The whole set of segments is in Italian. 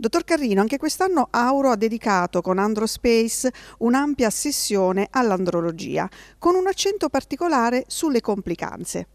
Dottor Carrino, anche quest'anno Auro ha dedicato con Androspace un'ampia sessione all'andrologia, con un accento particolare sulle complicanze.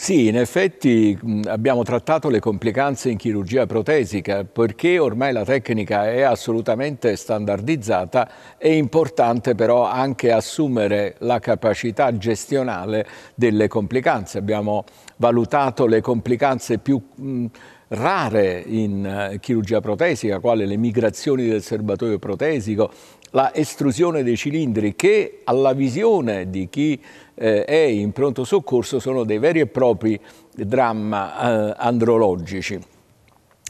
Sì, in effetti abbiamo trattato le complicanze in chirurgia protesica perché ormai la tecnica è assolutamente standardizzata, è importante però anche assumere la capacità gestionale delle complicanze. Abbiamo valutato le complicanze più mh, rare in eh, chirurgia protesica, quale le migrazioni del serbatoio protesico, la estrusione dei cilindri che alla visione di chi eh, è in pronto soccorso sono dei veri e propri dramma eh, andrologici.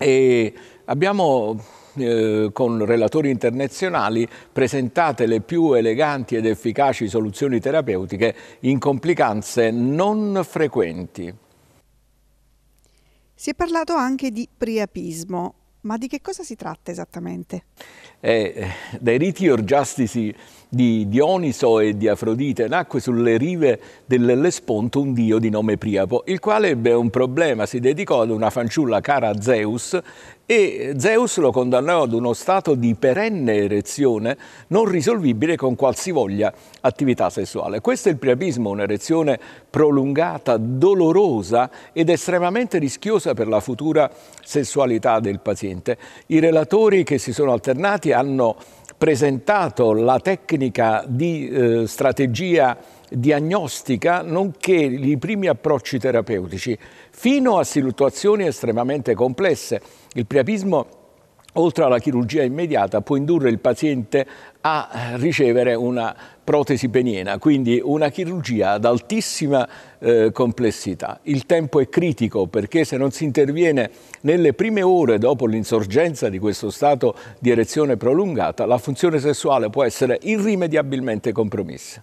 E abbiamo eh, con relatori internazionali presentate le più eleganti ed efficaci soluzioni terapeutiche in complicanze non frequenti. Si è parlato anche di priapismo, ma di che cosa si tratta esattamente? Eh, dai riti orgiastici di Dioniso e di Afrodite nacque sulle rive dell'Ellesponto un dio di nome Priapo, il quale ebbe un problema, si dedicò ad una fanciulla cara a Zeus e Zeus lo condannò ad uno stato di perenne erezione non risolvibile con qualsivoglia attività sessuale. Questo è il priapismo, un'erezione prolungata, dolorosa ed estremamente rischiosa per la futura sessualità del paziente. Presidente. I relatori che si sono alternati hanno presentato la tecnica di eh, strategia diagnostica nonché i primi approcci terapeutici fino a situazioni estremamente complesse. Il priapismo oltre alla chirurgia immediata, può indurre il paziente a ricevere una protesi peniena, quindi una chirurgia ad altissima eh, complessità. Il tempo è critico perché se non si interviene nelle prime ore dopo l'insorgenza di questo stato di erezione prolungata, la funzione sessuale può essere irrimediabilmente compromessa.